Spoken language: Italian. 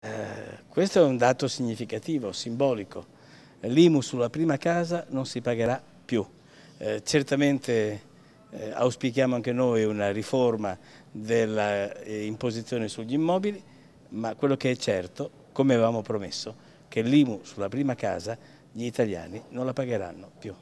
Eh, questo è un dato significativo, simbolico. L'IMU sulla prima casa non si pagherà più. Eh, certamente eh, auspichiamo anche noi una riforma dell'imposizione eh, sugli immobili, ma quello che è certo, come avevamo promesso, che l'IMU sulla prima casa gli italiani non la pagheranno più.